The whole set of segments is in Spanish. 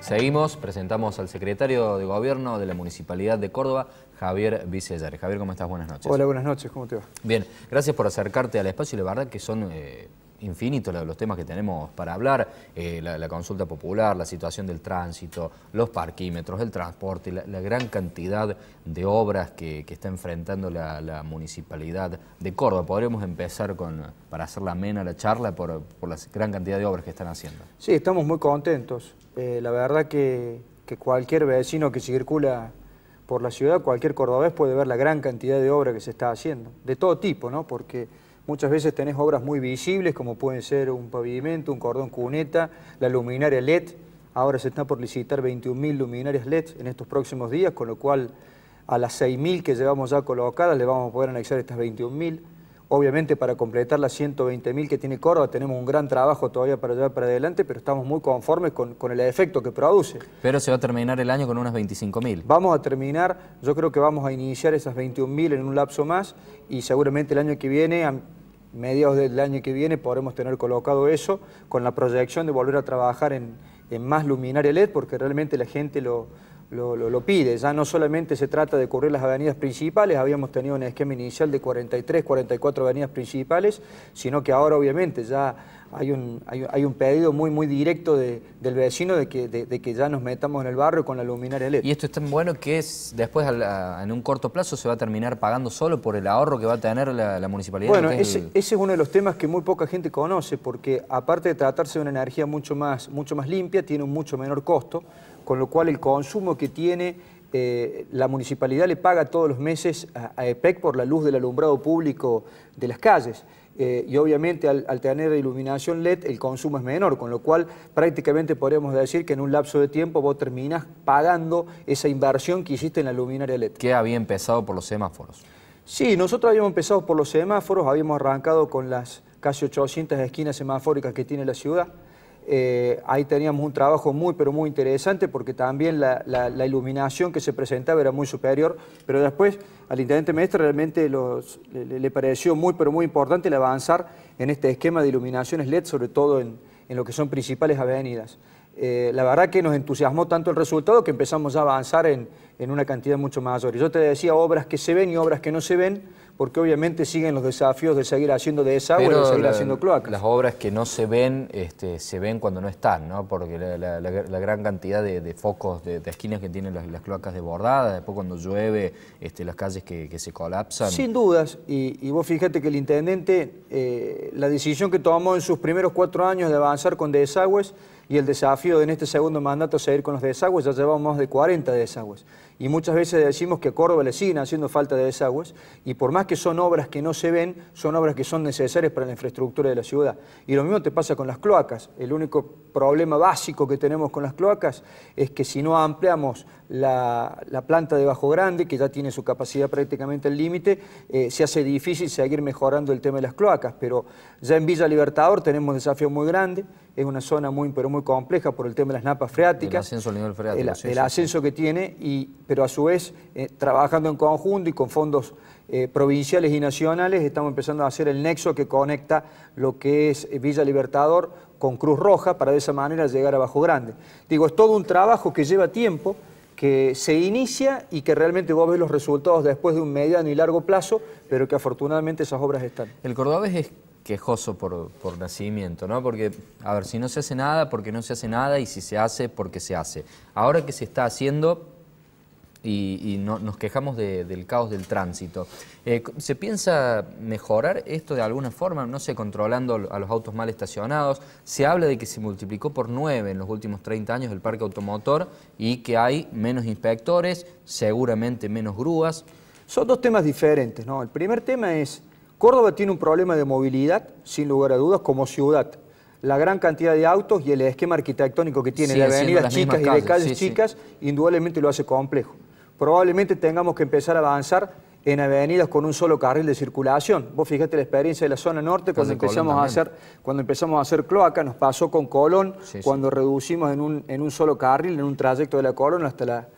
Seguimos, presentamos al secretario de Gobierno de la Municipalidad de Córdoba, Javier Vicellar. Javier, ¿cómo estás? Buenas noches. Hola, buenas noches, ¿cómo te va? Bien, gracias por acercarte al espacio y la verdad que son eh, infinito los temas que tenemos para hablar, eh, la, consulta popular, la situación del tránsito, los parquímetros, el transporte, la, gran cantidad de obras que, está enfrentando la, municipalidad de Córdoba. Podríamos empezar con, para hacer la mena, la charla por, la gran cantidad de obras que están haciendo. Sí, estamos muy contentos. Eh, la verdad que, que cualquier vecino que circula por la ciudad, cualquier cordobés puede ver la gran cantidad de obras que se está haciendo, de todo tipo, ¿no? Porque Muchas veces tenés obras muy visibles, como pueden ser un pavimento, un cordón cuneta, la luminaria LED. Ahora se está por licitar 21.000 luminarias LED en estos próximos días, con lo cual a las 6.000 que llevamos ya colocadas le vamos a poder anexar estas 21.000. Obviamente para completar las 120.000 que tiene Córdoba tenemos un gran trabajo todavía para llevar para adelante, pero estamos muy conformes con, el efecto que produce. Pero se va a terminar el año con unas 25.000. Vamos a terminar, yo creo que vamos a iniciar esas 21.000 en un lapso más y seguramente el año que viene, a mediados del año que viene, podremos tener colocado eso con la proyección de volver a trabajar en, en más luminaria LED porque realmente la gente lo lo, lo, pide. Ya no solamente se trata de cubrir las avenidas principales, habíamos tenido un esquema inicial de 43, 44 avenidas principales, sino que ahora obviamente ya hay un, hay, un pedido muy, muy directo del vecino de que, de, que, ya nos metamos en el barrio con la luminaria LED. Y esto es tan bueno que es, después en un corto plazo se va a terminar pagando solo por el ahorro que va a tener la, municipalidad. Bueno, ese, ese, es uno de los temas que muy poca gente conoce, porque aparte de tratarse de una energía mucho más, mucho más limpia, tiene un mucho menor costo, con lo cual el consumo que tiene eh, la municipalidad le paga todos los meses a, EPEC por la luz del alumbrado público de las calles. Eh, y obviamente al, al, tener iluminación LED el consumo es menor, con lo cual prácticamente podríamos decir que en un lapso de tiempo vos terminás pagando esa inversión que hiciste en la luminaria LED. ¿Qué había empezado por los semáforos? Sí, nosotros habíamos empezado por los semáforos, habíamos arrancado con las casi 800 esquinas semafóricas que tiene la ciudad. Eh, ahí teníamos un trabajo muy, pero muy interesante porque también la, iluminación que se presentaba era muy superior, pero después al intendente Mestre realmente le, pareció muy, pero muy importante el avanzar en este esquema de iluminaciones LED, sobre todo en, lo que son principales avenidas. Eh, la verdad que nos entusiasmó tanto el resultado que empezamos a avanzar en, una cantidad mucho mayor. yo te decía obras que se ven y obras que no se ven, porque obviamente siguen los desafíos de seguir haciendo desagües y de seguir haciendo cloacas. Las obras que no se ven, este, se ven cuando no están, ¿no? Porque la, gran cantidad de, focos, de, esquinas que tienen las, cloacas desbordadas, después cuando llueve, este, las calles que, se colapsan. Sin dudas, y, vos fíjate que el intendente, eh, la decisión que tomó en sus primeros cuatro años de avanzar con desagües, y el desafío en este segundo mandato es seguir con los desagües, ya llevamos más de 40 desagües. Y muchas veces decimos que a Córdoba le siguen haciendo falta de desagües, y por más que son obras que no se ven, son obras que son necesarias para la infraestructura de la ciudad. Y lo mismo te pasa con las cloacas. El único problema básico que tenemos con las cloacas es que si no ampliamos la, planta de Bajo Grande, que ya tiene su capacidad prácticamente al límite, eh, se hace difícil seguir mejorando el tema de las cloacas. Pero ya en Villa Libertador tenemos un desafío muy grande es una zona muy, pero muy compleja por el tema de las napas freáticas. El ascenso al nivel freático. El, ascenso que tiene, y, pero a su vez, eh, trabajando en conjunto y con fondos eh, provinciales y nacionales, estamos empezando a hacer el nexo que conecta lo que es eh, Villa Libertador con Cruz Roja para de esa manera llegar a Bajo Grande. Digo, es todo un trabajo que lleva tiempo, que se inicia y que realmente vos ves los resultados después de un mediano y largo plazo, pero que afortunadamente esas obras están. El cordobés es quejoso por, por, nacimiento, ¿no? Porque, a ver, si no se hace nada, porque no se hace nada, y si se hace, porque se hace. Ahora que se está haciendo, y, no, nos quejamos del caos del tránsito, eh, ¿se piensa mejorar esto de alguna forma? No sé, controlando a los autos mal estacionados. Se habla de que se multiplicó por nueve en los últimos 30 años el parque automotor y que hay menos inspectores, seguramente menos grúas. Son dos temas diferentes, ¿no? El primer tema es Córdoba tiene un problema de movilidad, sin lugar a dudas, como ciudad. La gran cantidad de autos y el esquema arquitectónico que tiene de avenidas chicas y de calles chicas, indudablemente lo hace complejo. Probablemente tengamos que empezar a avanzar en avenidas con un solo carril de circulación. Vos fijate la experiencia de la zona norte cuando empezamos, a hacer, cuando empezamos a hacer cloaca, nos pasó con Colón, cuando reducimos en un, en un solo carril, en un trayecto de la Colón hasta la,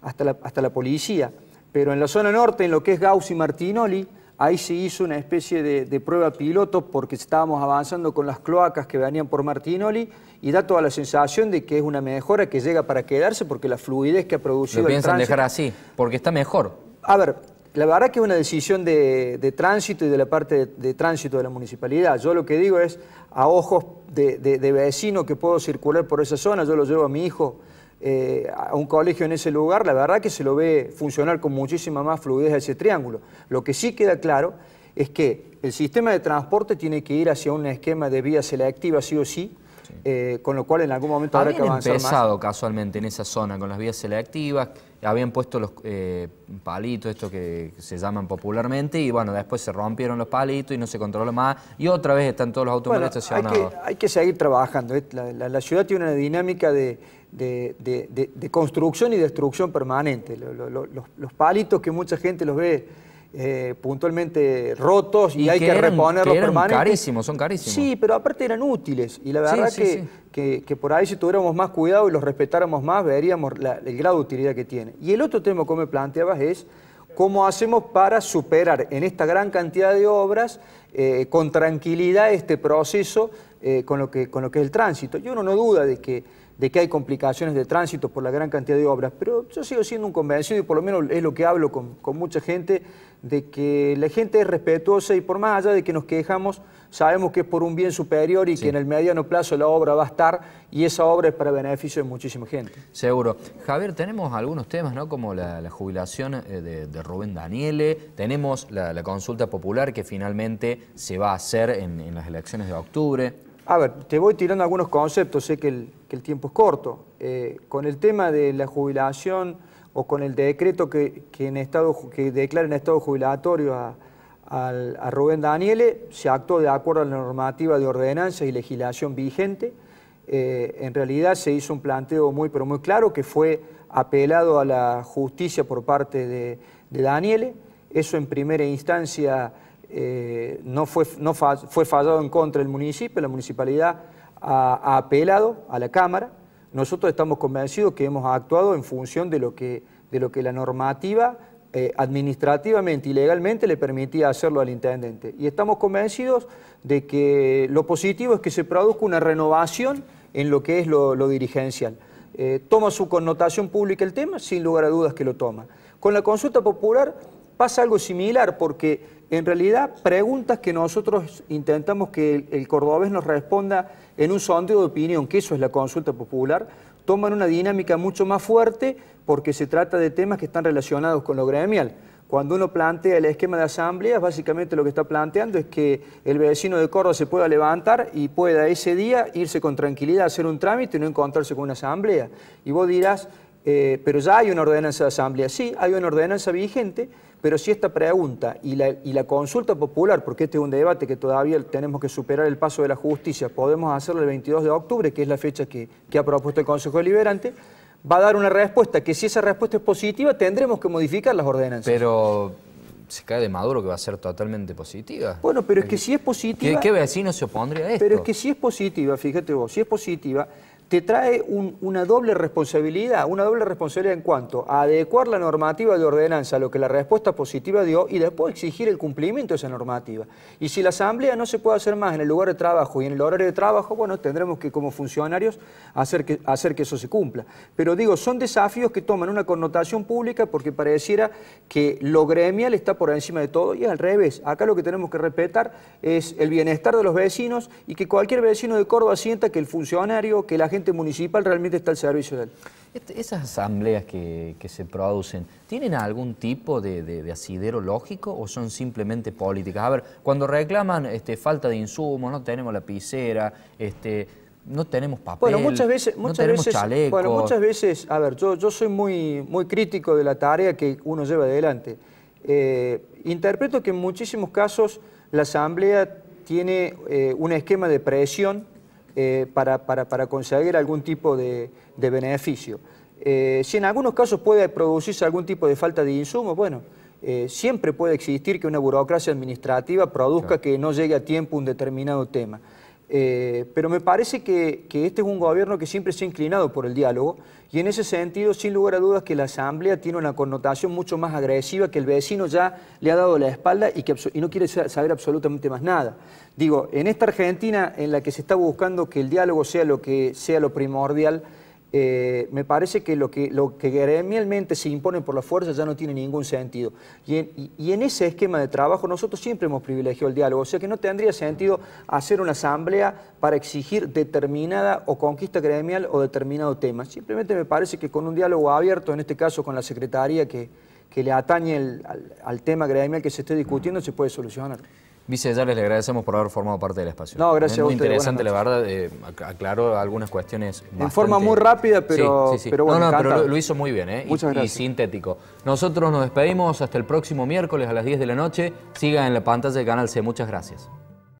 hasta hasta la policía. Pero en la zona norte, en lo que es Gauss y Martinoli, Ahí se hizo una especie de, prueba piloto porque estábamos avanzando con las cloacas que venían por Martinoli y da toda la sensación de que es una mejora que llega para quedarse porque la fluidez que ha producido. Lo piensan dejar así, porque está mejor. A ver, la verdad que es una decisión de, tránsito y de la parte de, tránsito de la municipalidad. Yo lo que digo es, a ojos de, de vecino que puedo circular por esa zona, yo lo llevo a mi hijo eh, a un colegio en ese lugar, la verdad que se lo ve funcionar con muchísima más fluidez ese triángulo. Lo que sí queda claro es que el sistema de transporte tiene que ir hacia un esquema de vías selectivas, sí o sí, eh, con lo cual en algún momento habrá que empezado casualmente en esa zona con las vías selectivas, habían puesto los eh, palitos, estos que se llaman popularmente, y bueno, después se rompieron los palitos y no se controló más, y otra vez están todos los automóviles estacionados. Hay que, seguir trabajando, eh. la, ciudad tiene una dinámica de, construcción y destrucción permanente, los, los palitos que mucha gente los ve eh, puntualmente rotos y, hay que, reponerlos que carísimos, son carísimos. Sí, pero aparte eran útiles y la verdad que, que, por ahí si tuviéramos más cuidado y los respetáramos más, veríamos el grado de utilidad que tiene. Y el otro tema que me planteabas es cómo hacemos para superar en esta gran cantidad de obras eh, con tranquilidad este proceso eh, con, lo que, con lo que es el tránsito. yo no no duda de que de que hay complicaciones de tránsito por la gran cantidad de obras, pero yo sigo siendo un convencido, y por lo menos es lo que hablo con, mucha gente, de que la gente es respetuosa y por más allá de que nos quejamos, sabemos que es por un bien superior y que en el mediano plazo la obra va a estar y esa obra es para beneficio de muchísima gente. Seguro. Javier, tenemos algunos temas, ¿no? Como la, jubilación eh, de, Rubén Daniele, tenemos la, consulta popular que finalmente se va a hacer en las elecciones de octubre. A ver, te voy tirando algunos conceptos, sé que el, tiempo es corto. Eh, con el tema de la jubilación o con el decreto que, en estado, que declara en estado jubilatorio a, Rubén Daniele, se actuó de acuerdo a la normativa de ordenanza y legislación vigente. Eh, en realidad se hizo un planteo muy, pero muy claro que fue apelado a la justicia por parte de, de Daniele. Eso en primera instancia eh, no, fue, no fue fallado en contra del municipio, la municipalidad ha, apelado a la Cámara. Nosotros estamos convencidos que hemos actuado en función de lo que, de lo que la normativa eh, administrativamente y legalmente le permitía hacerlo al intendente. Y estamos convencidos de que lo positivo es que se produzca una renovación en lo que es lo, dirigencial. Eh, toma su connotación pública el tema, sin lugar a dudas que lo toma. Con la consulta popular pasa algo similar porque en realidad preguntas que nosotros intentamos que el, cordobés nos responda en un sondeo de opinión, que eso es la consulta popular, toman una dinámica mucho más fuerte porque se trata de temas que están relacionados con lo gremial. Cuando uno plantea el esquema de asambleas, básicamente lo que está planteando es que el vecino de Córdoba se pueda levantar y pueda ese día irse con tranquilidad a hacer un trámite y no encontrarse con una asamblea. Y vos dirás, eh, pero ya hay una ordenanza de asamblea. Sí, hay una ordenanza vigente, pero si esta pregunta y la, consulta popular, porque este es un debate que todavía tenemos que superar el paso de la justicia, podemos hacerlo el 22 de octubre, que es la fecha que, ha propuesto el Consejo Deliberante, va a dar una respuesta, que si esa respuesta es positiva, tendremos que modificar las ordenanzas. Pero se cae de Maduro que va a ser totalmente positiva. Bueno, pero es que si es positiva... ¿Qué, qué vecino se opondría a esto? Pero es que si es positiva, fíjate vos, si es positiva, te trae una doble responsabilidad, una doble responsabilidad en cuanto a adecuar la normativa de ordenanza a lo que la respuesta positiva dio y después exigir el cumplimiento de esa normativa. Y si la asamblea no se puede hacer más en el lugar de trabajo y en el horario de trabajo, bueno, tendremos que como funcionarios hacer que, hacer que eso se cumpla. Pero digo, son desafíos que toman una connotación pública porque pareciera que lo gremial está por encima de todo y al revés. Acá lo que tenemos que respetar es el bienestar de los vecinos y que cualquier vecino de Córdoba sienta que el funcionario, que la gente municipal realmente está al servicio de él. Esas asambleas que, se producen, ¿tienen algún tipo de, asidero lógico o son simplemente políticas? A ver, cuando reclaman este, falta de insumos, no tenemos lapicera, este, no tenemos papel, muchas veces, muchas no tenemos veces, chalecos. Bueno, muchas veces, a ver, yo, yo soy muy, muy crítico de la tarea que uno lleva adelante. Eh, interpreto que en muchísimos casos la asamblea tiene eh, un esquema de presión eh, para, conseguir algún tipo de, beneficio. Eh, si en algunos casos puede producirse algún tipo de falta de insumos, bueno, eh, siempre puede existir que una burocracia administrativa produzca que no llegue a tiempo un determinado tema. Eh, pero me parece que, este es un gobierno que siempre se ha inclinado por el diálogo y en ese sentido, sin lugar a dudas, que la Asamblea tiene una connotación mucho más agresiva que el vecino ya le ha dado la espalda y que no quiere saber absolutamente más nada. Digo, en esta Argentina en la que se está buscando que el diálogo sea lo que sea lo primordial, eh, me parece que lo, que lo que gremialmente se impone por la fuerza ya no tiene ningún sentido. Y en, ese esquema de trabajo nosotros siempre hemos privilegiado el diálogo, o sea que no tendría sentido hacer una asamblea para exigir determinada o conquista gremial o determinado tema. Simplemente me parece que con un diálogo abierto, en este caso con la Secretaría que, le atañe al tema gremial que se esté discutiendo, se puede solucionar. Vice ya les agradecemos por haber formado parte del espacio. No, gracias muy interesante, la verdad, eh, aclaro aclaró algunas cuestiones. En forma muy rápida, pero, sí, sí, sí. No, no, pero lo, hizo muy bien, ¿eh? Muchas gracias. Y sintético. Nosotros nos despedimos hasta el próximo miércoles a las 10 de la noche. Sigan en la pantalla del Canal C. Muchas gracias.